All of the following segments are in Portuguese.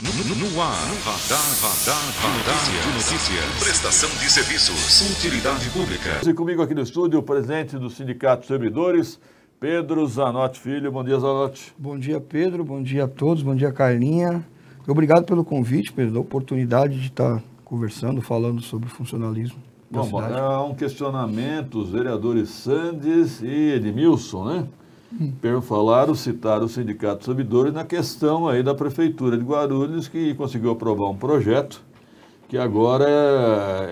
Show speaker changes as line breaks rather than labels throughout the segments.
No, ar, radar, radar, radar de notícias. notícias. Prestação de serviços. Utilidade pública. E comigo aqui no estúdio, o presidente do Sindicato Servidores, Pedro Zanotti Filho. Bom dia,
Zanotti. Bom dia, Pedro. Bom dia a todos. Bom dia, Carlinha. Obrigado pelo convite, Pedro, da oportunidade de estar conversando, falando sobre funcionalismo. Bom, bom,
há um questionamento, os vereadores Sandes e Edmilson, né? falar ou citar o Sindicato Subidores na questão aí da Prefeitura de Guarulhos, que conseguiu aprovar um projeto que agora,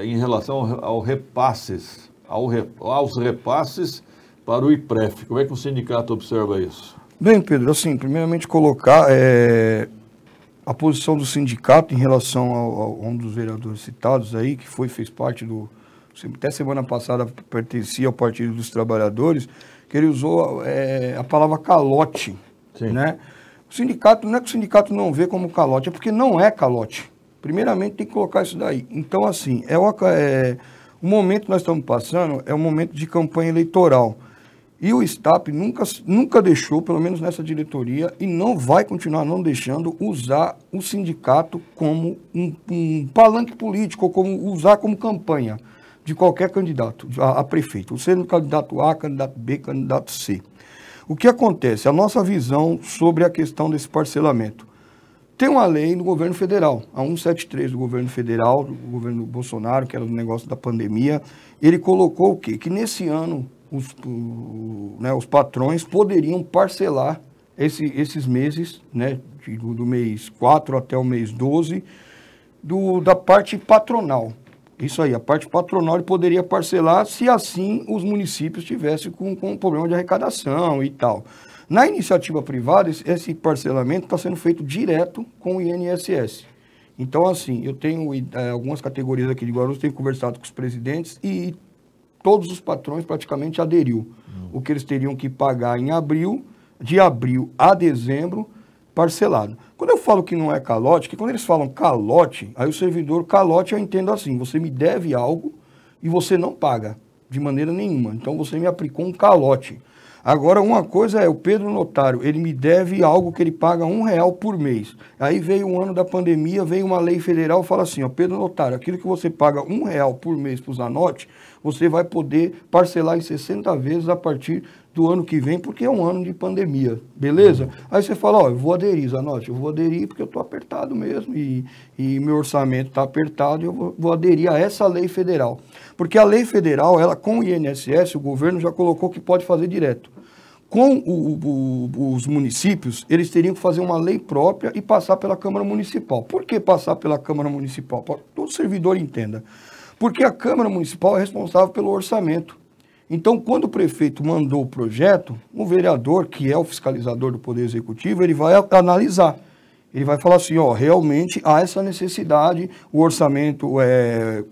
é em relação ao repasses, ao, aos repasses para o IPREF. Como é que o sindicato observa isso?
Bem, Pedro, assim, primeiramente colocar é, a posição do sindicato em relação a um dos vereadores citados aí, que foi, fez parte do... Até semana passada pertencia ao Partido dos Trabalhadores, que ele usou é, a palavra calote. Sim. Né? O sindicato, não é que o sindicato não vê como calote, é porque não é calote. Primeiramente, tem que colocar isso daí. Então, assim, é o, é, eh, o momento que nós estamos passando é um momento de campanha eleitoral. E o STAP nunca, nunca deixou, pelo menos nessa diretoria, e não vai continuar não deixando usar o sindicato como um, um palanque político, como usar como campanha de qualquer candidato a, a prefeito, sendo é candidato A, candidato B, candidato C. O que acontece? A nossa visão sobre a questão desse parcelamento. Tem uma lei no governo federal, a 173 do governo federal, do governo Bolsonaro, que era o negócio da pandemia, ele colocou o quê? Que nesse ano os, né, os patrões poderiam parcelar esse, esses meses, né, do, do mês 4 até o mês 12, do, da parte patronal. Isso aí, a parte patronal poderia parcelar se assim os municípios tivessem com, com um problema de arrecadação e tal. Na iniciativa privada, esse parcelamento está sendo feito direto com o INSS. Então, assim, eu tenho é, algumas categorias aqui de Guarulhos, tenho conversado com os presidentes e todos os patrões praticamente aderiu. Uhum. O que eles teriam que pagar em abril, de abril a dezembro, parcelado. Quando eu falo que não é calote, que quando eles falam calote, aí o servidor calote eu entendo assim, você me deve algo e você não paga de maneira nenhuma. Então você me aplicou um calote. Agora, uma coisa é, o Pedro Notário, ele me deve algo que ele paga um real por mês. Aí veio o um ano da pandemia, veio uma lei federal fala assim, ó, Pedro Notário, aquilo que você paga um real por mês para os anotes, você vai poder parcelar em 60 vezes a partir do ano que vem, porque é um ano de pandemia, beleza? Uhum. Aí você fala, ó, eu vou aderir, Zanotti, eu vou aderir porque eu estou apertado mesmo e, e meu orçamento está apertado e eu vou, vou, aderir a essa lei federal. Porque a lei federal, ela com o INSS, o governo já colocou que pode fazer direto. Com o, o, os municípios, eles teriam que fazer uma lei própria e passar pela Câmara Municipal. Por que passar pela Câmara Municipal? Todo servidor entenda. Porque a Câmara Municipal é responsável pelo orçamento. Então, quando o prefeito mandou o projeto, o vereador, que é o fiscalizador do Poder Executivo, ele vai analisar. Ele vai falar assim, ó, realmente há essa necessidade, o orçamento é,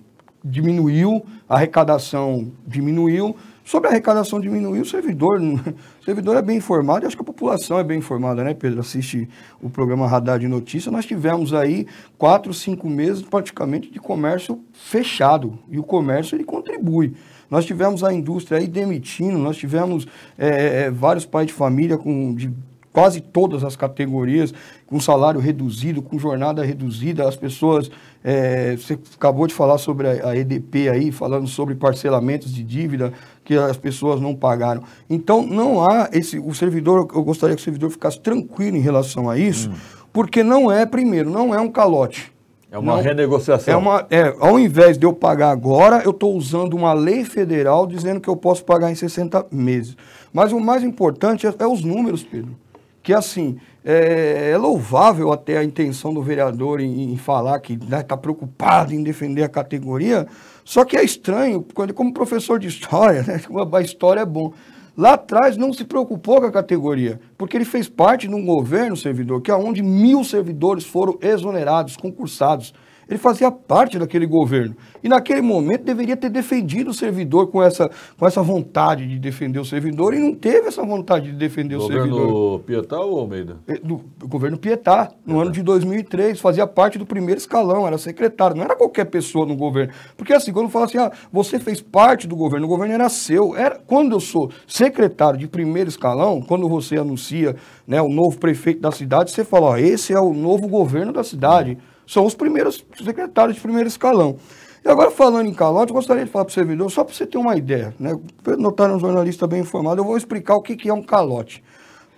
diminuiu, a arrecadação diminuiu. Sobre a arrecadação diminuiu, o servidor, o servidor é bem informado, e acho que a população é bem informada, né, Pedro? Assiste o programa Radar de Notícias. Nós tivemos aí quatro, cinco meses praticamente de comércio fechado, e o comércio ele contribui. Nós tivemos a indústria aí demitindo, nós tivemos é, é, é, vários pais de família com, de quase todas as categorias, com salário reduzido, com jornada reduzida, as pessoas, é, você acabou de falar sobre a, EDP aí, falando sobre parcelamentos de dívida que as pessoas não pagaram. Então, não há esse, o servidor, eu gostaria que o servidor ficasse tranquilo em relação a isso, hum. porque não é, primeiro, não é um calote. É uma não,
renegociação. É uma,
é, ao invés de eu pagar agora, eu estou usando uma lei federal dizendo que eu posso pagar em 60 meses. Mas o mais importante é, é os números, Pedro. Que assim, é, é, louvável até a intenção do vereador em, em falar que está né, preocupado em defender a categoria, só que é estranho, porque como professor de história, né, a história é bom. Lá atrás não se preocupou com a categoria, porque ele fez parte de um governo servidor, que é onde mil servidores foram exonerados, concursados. Ele fazia parte daquele governo. E naquele momento deveria ter defendido o servidor com essa, com essa vontade de defender o servidor e não teve essa vontade de defender o servidor. Governo Pietá ou Almeida? Do, eh, do governo Pietá, no é. ano de 2003. Fazia parte do primeiro escalão, era secretário. Não era qualquer pessoa no governo. Porque assim, quando fala assim, ah, você fez parte do governo, o governo era seu. Era, quando eu sou secretário de primeiro escalão, quando você anuncia né, o novo prefeito da cidade, você fala, ó, esse é o novo governo da cidade. É. São os primeiros secretários de primeiro escalão. E agora, falando em calote, eu gostaria de falar para o servidor, só para você ter uma ideia, né? Notar um jornalista bem informado, eu vou explicar o que, que é um calote.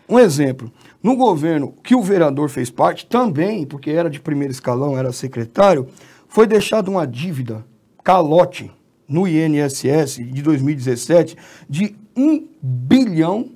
Um exemplo, no governo que o vereador fez parte, também, porque era de primeiro escalão, era secretário, foi deixada uma dívida, calote, no INSS de 2017, de 1 bilhão,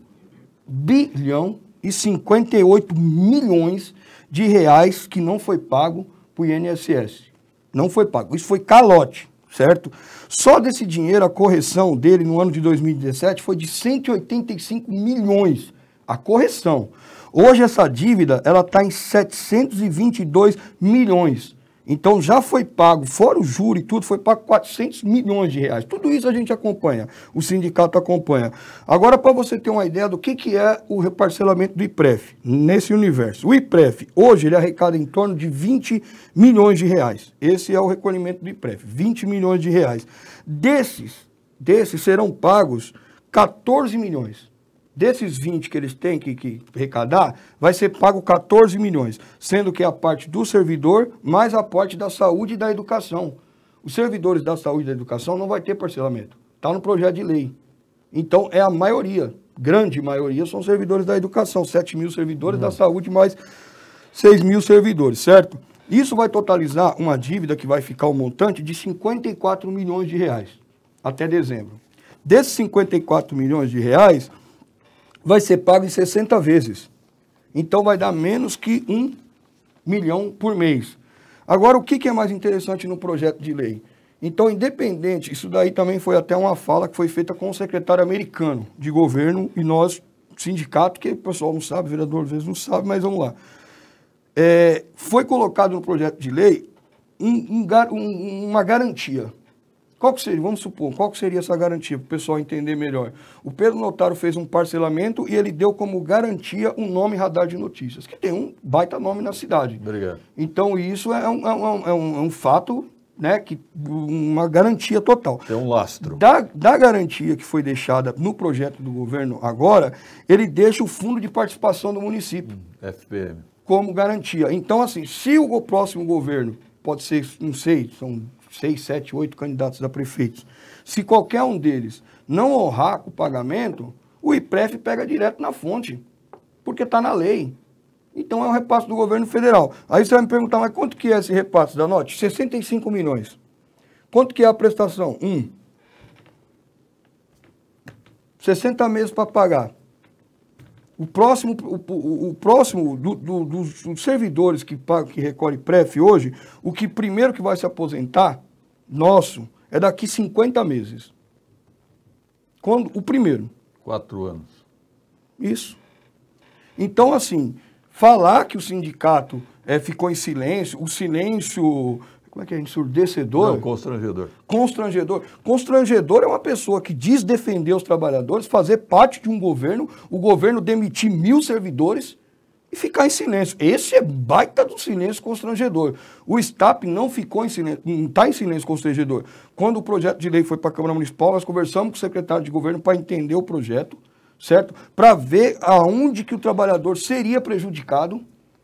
bilhão e 58 milhões de reais que não foi pago para o INSS. Não foi pago. Isso foi calote, certo? Só desse dinheiro, a correção dele no ano de 2017 foi de 185 milhões. A correção. Hoje essa dívida ela está em 722 milhões. Então já foi pago, fora o juro e tudo, foi pago 400 milhões de reais. Tudo isso a gente acompanha, o sindicato acompanha. Agora, para você ter uma ideia do que, que é o reparcelamento do IPREF nesse universo. O IPREF, hoje, ele arrecada em torno de 20 milhões de reais. Esse é o recolhimento do IPREF, 20 milhões de reais. Desses, desses serão pagos 14 milhões. Desses 20 que eles têm que, que arrecadar, vai ser pago 14 milhões, sendo que é a parte do servidor mais a parte da saúde e da educação. Os servidores da saúde e da educação não vai ter parcelamento. Está no projeto de lei. Então, é a maioria, grande maioria, são servidores da educação. 7 mil servidores uhum. da saúde, mais 6 mil servidores, certo? Isso vai totalizar uma dívida que vai ficar um montante de 54 milhões de reais até dezembro. Desses 54 milhões de reais, vai ser pago em 60 vezes. Então vai dar menos que um milhão por mês. Agora, o que, que é mais interessante no projeto de lei? Então, independente, isso daí também foi até uma fala que foi feita com o secretário americano de governo e nós, sindicato, que o pessoal não sabe, o vereador às vezes não sabe, mas vamos lá. É, foi colocado no projeto de lei um, um, uma garantia qual que seria, vamos supor, qual que seria essa garantia, para o pessoal entender melhor? O Pedro Notaro fez um parcelamento e ele deu como garantia um nome radar de notícias, que tem um baita nome na cidade. Obrigado. Então, isso é, é um, é um, é um, é um fato, né, que, uma garantia total. Tem um lastro. Da, da garantia que foi deixada no projeto do governo agora, ele deixa o Fundo de Participação do Município. Hum, FPM. Como garantia. Então, assim, se o próximo governo, pode ser, não sei, são seis, sete, oito candidatos a prefeitos. Se qualquer um deles não honrar com o pagamento, o IPREF pega direto na fonte, porque está na lei. Então é um repasse do governo federal. Aí você vai me perguntar, mas quanto que é esse repasse da note? 65 milhões. Quanto que é a prestação? Um. 60 meses para pagar. O próximo, o, o, o próximo do, do, dos, dos servidores que, que recolhe PREF hoje, o que primeiro que vai se aposentar, nosso, é daqui 50 meses. Quando, o primeiro. Quatro anos. Isso. Então, assim, falar que o sindicato é, ficou em silêncio, o silêncio como é que é, ensurdecedor? Não, constrangedor. Constrangedor. Constrangedor é uma pessoa que diz defender os trabalhadores, fazer parte de um governo, o governo demitir mil servidores e ficar em silêncio. Esse é baita do silêncio constrangedor. O STAP não ficou em silêncio, não está em silêncio constrangedor. Quando o projeto de lei foi para a Câmara Municipal, nós conversamos com o secretário de governo para entender o projeto, certo? Para ver aonde que o trabalhador seria prejudicado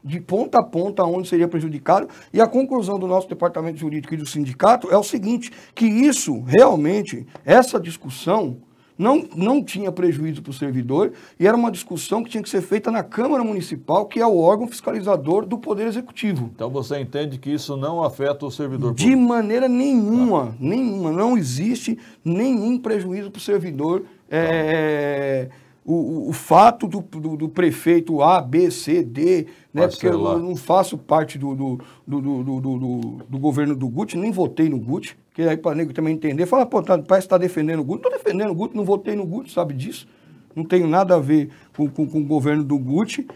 de ponta a ponta onde seria prejudicado. E a conclusão do nosso departamento jurídico e do sindicato é o seguinte: que isso realmente, essa discussão, não, não tinha prejuízo para o servidor e era uma discussão que tinha que ser feita na Câmara Municipal, que é o órgão fiscalizador do Poder Executivo.
Então você entende que isso não afeta o servidor público?
De maneira nenhuma, nenhuma. Não existe nenhum prejuízo para o servidor. É, tá. é o, o, fato do, do, do prefeito A, B, C, D né? Porque eu não faço parte do, do, do, do, governo do Guti, nem votei no Guti, que aí para nego também entender, fala, pô, tá, parece que está defendendo o Guti, estou defendendo o Guti, não votei no Guti, sabe disso? Não tenho nada a ver com, com, com o governo do Guti,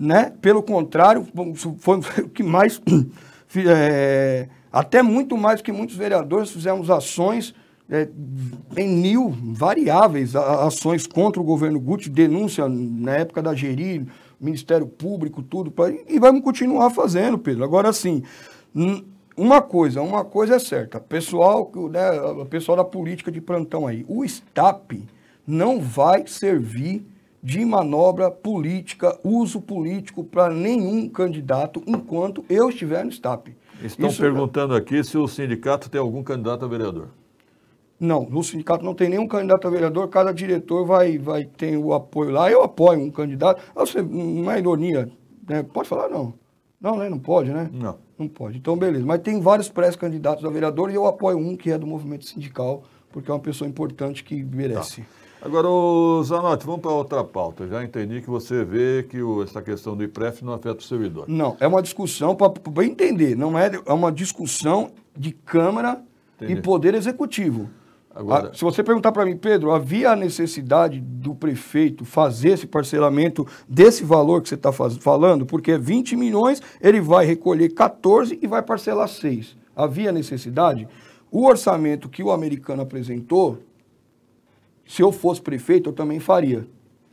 né? Pelo contrário, foi o que mais, é, até muito mais que muitos vereadores, fizemos ações é, em mil variáveis, ações contra o governo Guti, denúncia na época da Geri, Ministério Público, tudo, pra, e vamos continuar fazendo, Pedro. Agora, sim uma coisa, uma coisa é certa, pessoal, né, pessoal da política de plantão aí, o STAP não vai servir de manobra política, uso político para nenhum candidato enquanto eu estiver no STAP. Estão Isso é
perguntando é... aqui se o sindicato tem algum candidato a vereador.
Não, no sindicato não tem nenhum candidato a vereador, cada diretor vai, vai ter o apoio lá. Eu apoio um candidato. Ah, você, não é ironia, né? pode falar não. Não, né? Não pode, né? Não. Não pode. Então, beleza. Mas tem vários pré-candidatos a vereador e eu apoio um que é do movimento sindical, porque é uma pessoa importante que merece. Tá.
Agora, Zanotti, vamos para outra pauta. Já entendi que você vê que o, essa questão do IPREF não afeta o servidor. Não,
é uma discussão, para entender, não é, é uma discussão de Câmara entendi. e Poder Executivo. Agora... Ah, se você perguntar para mim, Pedro, havia a necessidade do prefeito fazer esse parcelamento desse valor que você está falando? Porque 20 milhões, ele vai recolher 14 e vai parcelar 6. Havia necessidade? O orçamento que o americano apresentou, se eu fosse prefeito, eu também faria.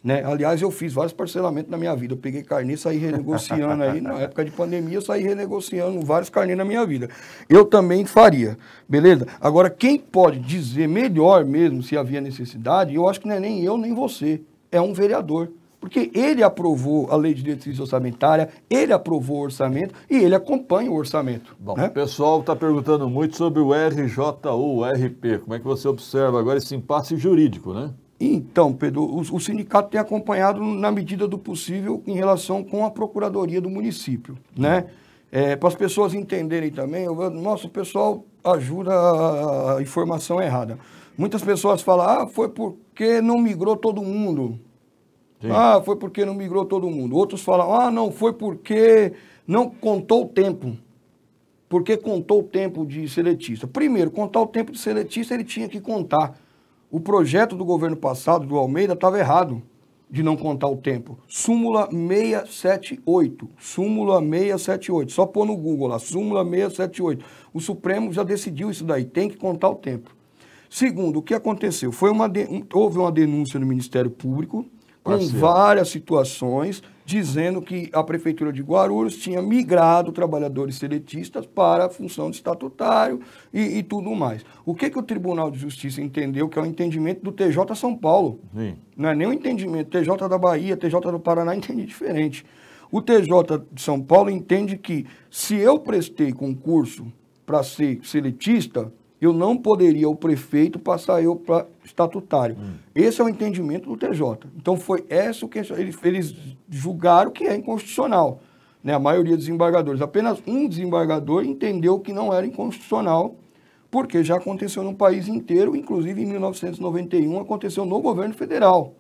Né? Aliás, eu fiz vários parcelamentos na minha vida. Eu peguei carnê, saí renegociando aí. Na época de pandemia, eu saí renegociando vários carne na minha vida. Eu também faria, beleza? Agora, quem pode dizer melhor mesmo se havia necessidade, eu acho que não é nem eu nem você. É um vereador. Porque ele aprovou a lei de diretriz orçamentária, ele aprovou o orçamento e ele acompanha o orçamento. Bom, né? o pessoal está perguntando muito sobre o RJU, o RP. Como é que você observa agora esse impasse jurídico, né? Então, Pedro, o, o, sindicato tem acompanhado na medida do possível em relação com a procuradoria do município, né? É, Para as pessoas entenderem também, eu, nosso pessoal ajuda a informação errada. Muitas pessoas falam, ah, foi porque não migrou todo mundo. Sim. Ah, foi porque não migrou todo mundo. Outros falam, ah, não, foi porque não contou o tempo. Porque contou o tempo de seletista. Primeiro, contar o tempo de seletista, ele tinha que contar o projeto do governo passado, do Almeida, estava errado de não contar o tempo. Súmula 678. Súmula 678. Só pôr no Google lá, súmula 678. O Supremo já decidiu isso daí, tem que contar o tempo. Segundo, o que aconteceu? Foi uma de... Houve uma denúncia no Ministério Público com várias situações dizendo que a Prefeitura de Guarulhos tinha migrado trabalhadores seletistas para a função de estatutário e, e tudo mais. O que, que o Tribunal de Justiça entendeu, que é o entendimento do TJ São Paulo? Sim. Não é nem o entendimento, TJ da Bahia, TJ do Paraná entende diferente. O TJ de São Paulo entende que se eu prestei concurso para ser seletista, eu não poderia o prefeito passar eu para estatutário. Hum. Esse é o entendimento do TJ. Então foi essa o que eles, eles julgaram que é inconstitucional. Né? A maioria dos embargadores, apenas um desembargador entendeu que não era inconstitucional, porque já aconteceu no país inteiro, inclusive em 1991 aconteceu no governo federal.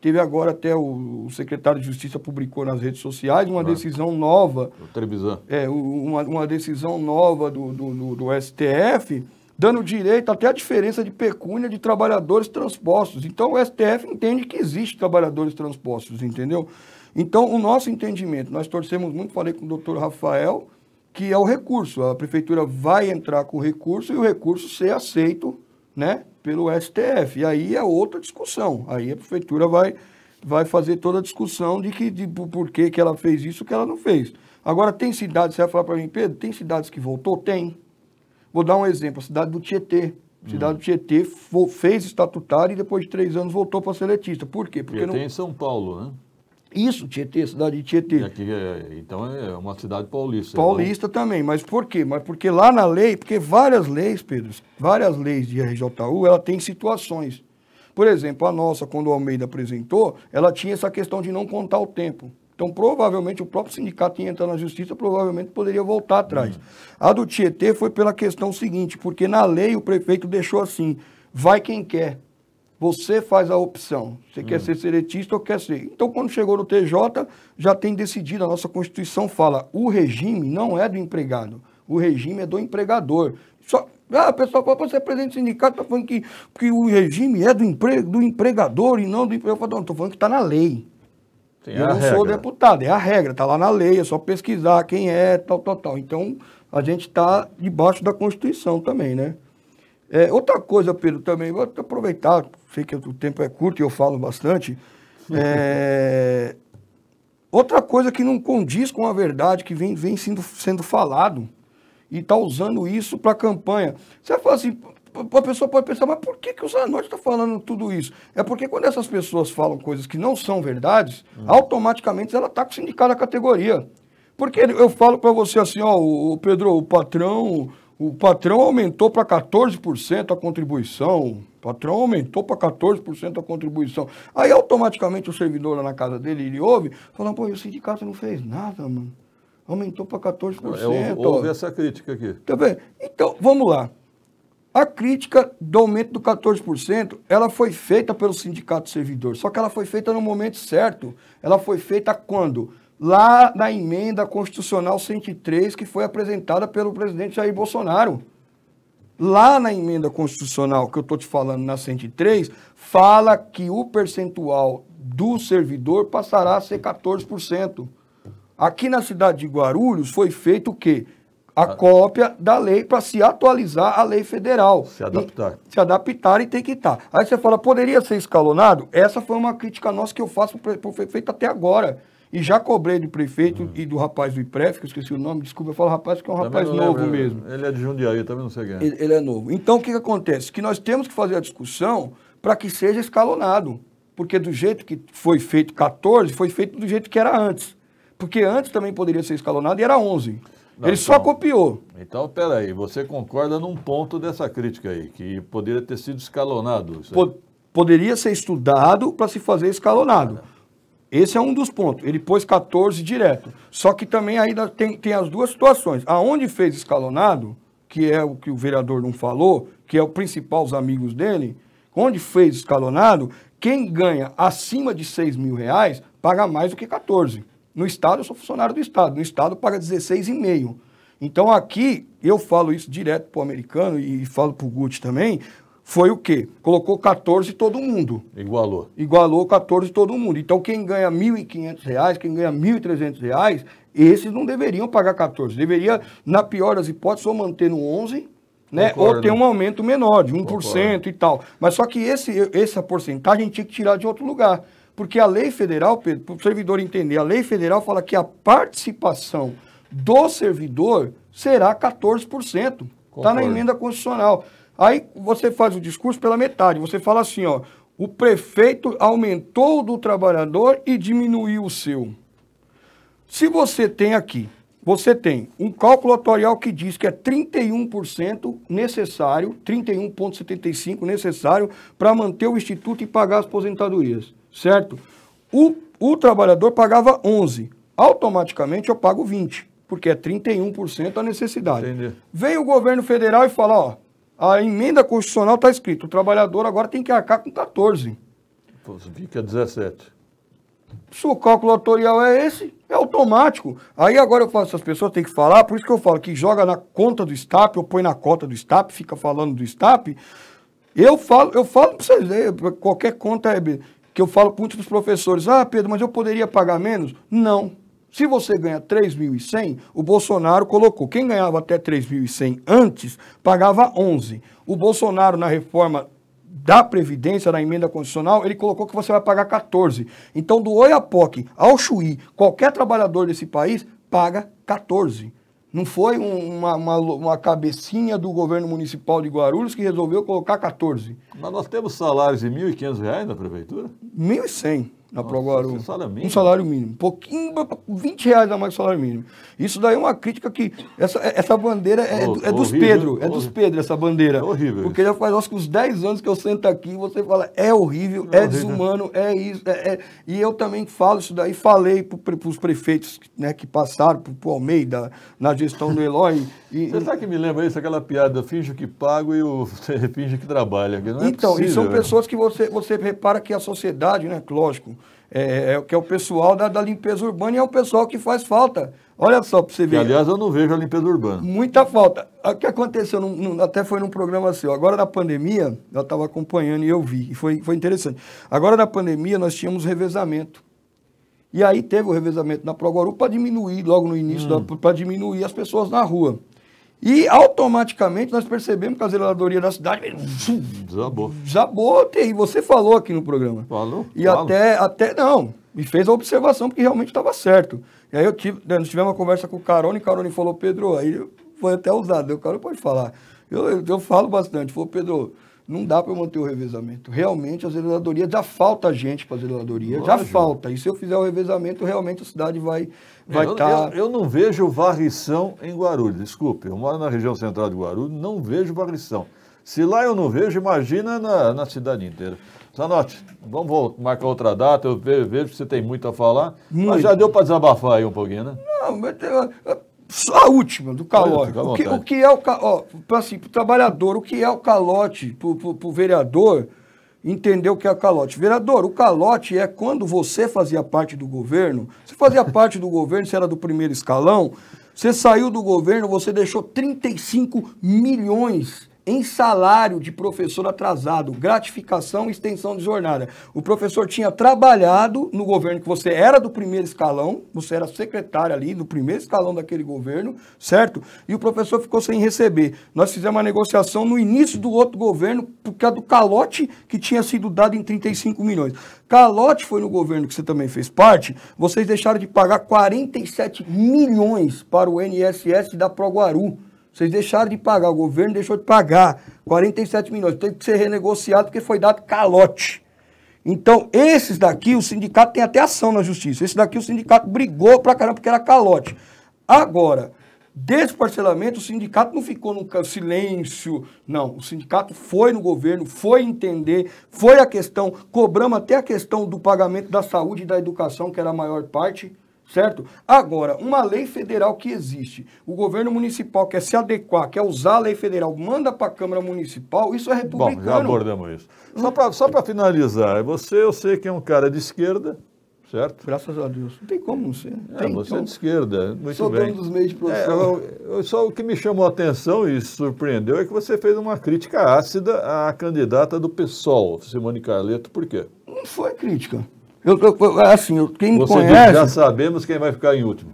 Teve agora até o, o secretário de Justiça publicou nas redes sociais uma decisão nova. O Trevisan. É, uma, uma decisão nova do, do, do, do STF dando direito até a diferença de pecúnia de trabalhadores transpostos. Então, o STF entende que existe trabalhadores transpostos, entendeu? Então, o nosso entendimento, nós torcemos muito, falei com o doutor Rafael, que é o recurso. A prefeitura vai entrar com o recurso e o recurso ser aceito né, pelo STF. E aí é outra discussão. Aí a prefeitura vai, vai fazer toda a discussão de, que, de por que, que ela fez isso que ela não fez. Agora, tem cidades, você vai falar para mim, Pedro, tem cidades que voltou? Tem. Vou dar um exemplo, a cidade do Tietê. A cidade hum. do Tietê fez estatutário e depois de três anos voltou para ser letista. Por quê? Porque Tietê não... em São Paulo, né? Isso, Tietê, cidade de Tietê.
Aqui, é é, então é uma cidade paulista. É paulista
então... também, mas por quê? Mas porque lá na lei, porque várias leis, Pedro, várias leis de RJU, ela tem situações. Por exemplo, a nossa, quando o Almeida apresentou, ela tinha essa questão de não contar o tempo. Então, provavelmente, o próprio sindicato ia entrar na justiça, provavelmente poderia voltar atrás. Uhum. A do Tietê foi pela questão seguinte, porque na lei o prefeito deixou assim, vai quem quer. Você faz a opção. Você uhum. quer hum. ser seletista ou quer ser. Então, quando chegou no TJ, já tem decidido. A nossa Constituição fala: o regime não é do empregado, o regime é do empregador. Só, ah, pessoal, para ser é presidente do sindicato, está falando que, que o regime é do, empre, do empregador e não do empregador. Estou falando que está na lei eu não regra. sou deputado, é a regra, está lá na lei, é só pesquisar quem é, tal, tal, tal. Então, a gente está debaixo da Constituição também, né? É, outra coisa, Pedro, também, vou aproveitar, sei que o tempo é curto e eu falo bastante. É, outra coisa que não condiz com a verdade que vem, vem sendo, sendo falado e está usando isso para campanha. Você fala assim, a pessoa pode pensar, mas por que, que o Zanotti está falando tudo isso? É porque quando essas pessoas falam coisas que não são verdades, hum. automaticamente ela está com o sindicato da categoria. Porque eu falo para você assim, ó, o, Pedro, o patrão, o patrão aumentou para 14% a contribuição. O patrão aumentou para 14% a contribuição. Aí automaticamente o servidor lá na casa dele, ele ouve, falando, pô, e o sindicato não fez nada, mano. Aumentou para 14%. É, houve, ouvir essa crítica aqui. Tá Então, vamos lá. A crítica do aumento do 14%, ela foi feita pelo Sindicato Servidor, só que ela foi feita no momento certo. Ela foi feita quando? Lá na emenda constitucional 103, que foi apresentada pelo presidente Jair Bolsonaro. Lá na emenda constitucional que eu estou te falando, na 103, fala que o percentual do servidor passará a ser 14%. Aqui na cidade de Guarulhos foi feito o quê? a ah. cópia da lei para se atualizar a lei federal. Se adaptar. E, se adaptar e tem que estar. Tá. Aí você fala, poderia ser escalonado? Essa foi uma crítica nossa que eu faço para o prefeito até agora. E já cobrei do prefeito uhum. e do rapaz do IPREF, que eu esqueci o nome, desculpa, eu falo rapaz, que é um também rapaz novo lembro, mesmo.
Ele é de Jundiaí, também não sei quem. É. Ele,
ele é novo. Então, o que, que acontece? Que nós temos que fazer a discussão para que seja escalonado. Porque do jeito que foi feito 14, foi feito do jeito que era antes. Porque antes também poderia ser escalonado e era 11. Não, ele então, só copiou.
Então, peraí, você concorda num ponto dessa crítica aí, que poderia ter sido escalonado?
poderia ser estudado para se fazer escalonado. Esse é um dos pontos. Ele pôs 14 direto. Só que também ainda tem, tem as duas situações. Aonde fez escalonado, que é o que o vereador não falou, que é o principal, os amigos dele, onde fez escalonado, quem ganha acima de 6 mil reais paga mais do que 14. No Estado, eu sou funcionário do Estado. No Estado, paga 16,5. Então, aqui, eu falo isso direto para o americano e falo para o Gucci também, foi o quê? Colocou 14 todo mundo. Igualou. Igualou 14 todo mundo. Então, quem ganha R$ 1.500, quem ganha R$ 1.300, esses não deveriam pagar 14. Deveria, na pior das hipóteses, ou manter no 11, né? Ou ter um aumento menor, de 1% Concordo. e tal. Mas só que esse, essa porcentagem tinha que tirar de outro lugar. Porque a lei federal, Pedro, para o servidor entender, a lei federal fala que a participação do servidor será 14%. Está na emenda constitucional. Aí você faz o discurso pela metade. Você fala assim, ó, o prefeito aumentou do trabalhador e diminuiu o seu. Se você tem aqui, você tem um cálculo atorial que diz que é 31% necessário, 31,75% necessário para manter o instituto e pagar as aposentadorias certo? O, o trabalhador pagava 11, automaticamente eu pago 20, porque é 31% a necessidade. Entendi. Vem o governo federal e fala, ó, a emenda constitucional está escrito, o trabalhador agora tem que arcar com 14. Pô, fica 17. É Se o cálculo autorial é esse, é automático. Aí agora eu falo essas pessoas têm que falar, por isso que eu falo que joga na conta do STAP, ou põe na conta do STAP, fica falando do STAP. Eu falo, eu falo para vocês, é, qualquer conta é que eu falo muito para os professores, ah, Pedro, mas eu poderia pagar menos? Não. Se você ganha 3.100, o Bolsonaro colocou, quem ganhava até 3.100 antes, pagava 11. O Bolsonaro, na reforma da Previdência, na emenda constitucional, ele colocou que você vai pagar 14. Então, do Oiapoque ao Chuí, qualquer trabalhador desse país paga 14. Não foi uma, uma, uma, cabecinha do governo municipal de Guarulhos que resolveu colocar 14. Mas nós temos salários de R$ 1.500
na prefeitura? R$
1.100 na pro Proguaru. Um salário mínimo? Um Pouquinho, 20 reais a mais que salário mínimo. Isso daí é uma crítica que. Essa, essa bandeira é, oh, é dos horrível, Pedro. É dos Pedro essa bandeira. É horrível. Porque já faz acho uns 10 anos que eu sento aqui e você fala, é horrível, é, é horrível. desumano, é isso. É, é. e eu também falo isso daí, falei para os prefeitos né, que passaram, para o Almeida, na gestão do Eloy. E, você sabe que me lembra isso? Aquela piada, finge que pago e o
finge que trabalha. É então, possível, e são né? pessoas
que você, você repara que a sociedade, né, lógico, é, é, é que é o pessoal da, da, limpeza urbana e é o pessoal que faz falta. Olha só para você ver. Que, aliás, eu não vejo a limpeza urbana. Muita falta. O que aconteceu, num, num, até foi num programa seu, agora na pandemia, eu estava acompanhando e eu vi, e foi, foi interessante. Agora na pandemia nós tínhamos revezamento. E aí teve o revezamento na Progoru para diminuir, logo no início, hum. para diminuir as pessoas na rua. E automaticamente nós percebemos que a zeladoria da cidade desabou. Desabou, e você falou aqui no programa. Falou? E falo. até, até não, me fez a observação porque realmente estava certo. E aí eu tive, né, nós tivemos uma conversa com o Carone, e Carone falou, Pedro, aí foi até usado, o cara pode falar. Eu, eu, eu falo bastante, falou, Pedro, não dá para manter o revezamento. Realmente, a zeladoria, já falta gente para a zeladoria, Lógico. já falta. E se eu fizer o revezamento, realmente a cidade vai vai estar... Eu, tá... eu, eu, não vejo varrição
em Guarulhos, desculpe. Eu moro na região central de Guarulhos, não vejo varrição. Se lá eu não vejo, imagina na, na cidade inteira. Zanotti, vamos marcar outra data, eu vejo, vejo que você tem muito a falar, muito. mas já deu para desabafar aí um pouquinho, né?
Não, mas... A última, do calote. Olha, o, que, o que, é o calote? Assim, para o trabalhador, o que é o calote? Para o vereador entender o que é o calote. Vereador, o calote é quando você fazia parte do governo, você fazia parte do governo, você era do primeiro escalão, você saiu do governo, você deixou 35 milhões em salário de professor atrasado, gratificação e extensão de jornada. O professor tinha trabalhado no governo que você era do primeiro escalão, você era secretário ali do primeiro escalão daquele governo, certo? E o professor ficou sem receber. Nós fizemos uma negociação no início do outro governo porque causa do calote que tinha sido dado em 35 milhões. Calote foi no governo que você também fez parte, vocês deixaram de pagar 47 milhões para o NSS da Proguaru. Vocês deixaram de pagar, o governo deixou de pagar 47 milhões. Teve que ser renegociado porque foi dado calote. Então, esses daqui, o sindicato tem até ação na justiça. Esse daqui, o sindicato brigou pra caramba porque era calote. Agora, desse parcelamento, o sindicato não ficou no silêncio, não. O sindicato foi no governo, foi entender, foi a questão, cobramos até a questão do pagamento da saúde e da educação, que era a maior parte certo? Agora, uma lei federal que existe, o governo municipal quer se adequar, quer usar a lei federal, manda para a Câmara Municipal, isso é republicano. Bom, já abordamos
isso. Só para só finalizar, é você eu sei que é um cara de esquerda,
certo? Graças a Deus. Não tem como não ser. É, tem, você então, é de
esquerda, muito sou bem. Sou dono dos
meios de é, produção.
É, só o que me chamou a atenção e surpreendeu é que você fez uma crítica ácida à candidata do PSOL, Simone Carleto. Por quê? Não foi crítica. Eu, eu, assim,
quem me conhece. já
sabemos quem vai ficar em último.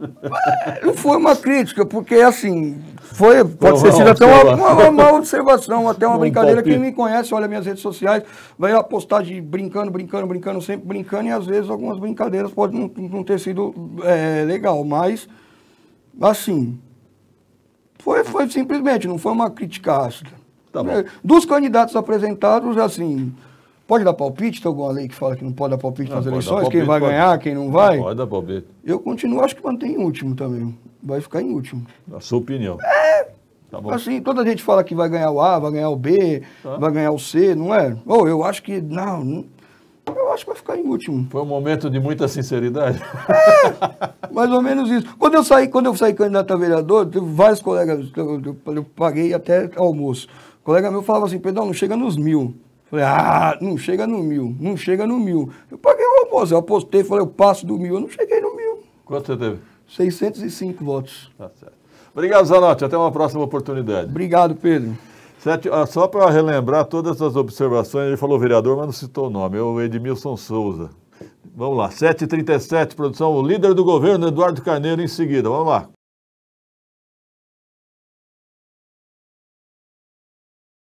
É,
não foi uma crítica, porque assim, foi, pode ser sido até uma, uma, uma, observação, até uma um brincadeira. Palpite. Quem me conhece, olha minhas redes sociais, vai apostar de brincando, brincando, brincando, sempre brincando, e às vezes algumas brincadeiras podem não, não ter sido é, legal, mas assim, foi, foi simplesmente, não foi uma crítica ácida. Tá é, Dos candidatos apresentados, assim, Pode dar palpite? Tem alguma lei que fala que não pode dar palpite não, nas eleições? Palpite, quem vai pode. ganhar, quem não vai? Não pode dar palpite. Eu continuo, acho que mantém em último também. Vai ficar em último. A sua opinião. É. Tá bom. Assim, toda a gente fala que vai ganhar o A, vai ganhar o B, tá. vai ganhar o C, não é? Ou eu acho que. Não, não, eu acho que vai ficar em último. Foi um momento de muita sinceridade. É, mais ou menos isso. Quando eu saí, quando eu saí candidato a vereador, teve vários colegas, eu, eu, eu paguei até almoço. O colega meu falava assim, Pedro, não chega nos mil. Falei, ah, não chega no mil, não chega no mil. Eu paguei o almoço, eu apostei, falei, eu passo do mil, eu não cheguei no mil. Quanto você teve? 605 votos. Tá certo. Obrigado, Zanotti. Até uma próxima oportunidade. Obrigado, Pedro. Sete, ah,
só para relembrar todas as observações, ele falou vereador, mas não citou o nome, é o Edmilson Souza. Vamos lá, 7h37, produção, o líder do governo, Eduardo Carneiro, em seguida. Vamos lá.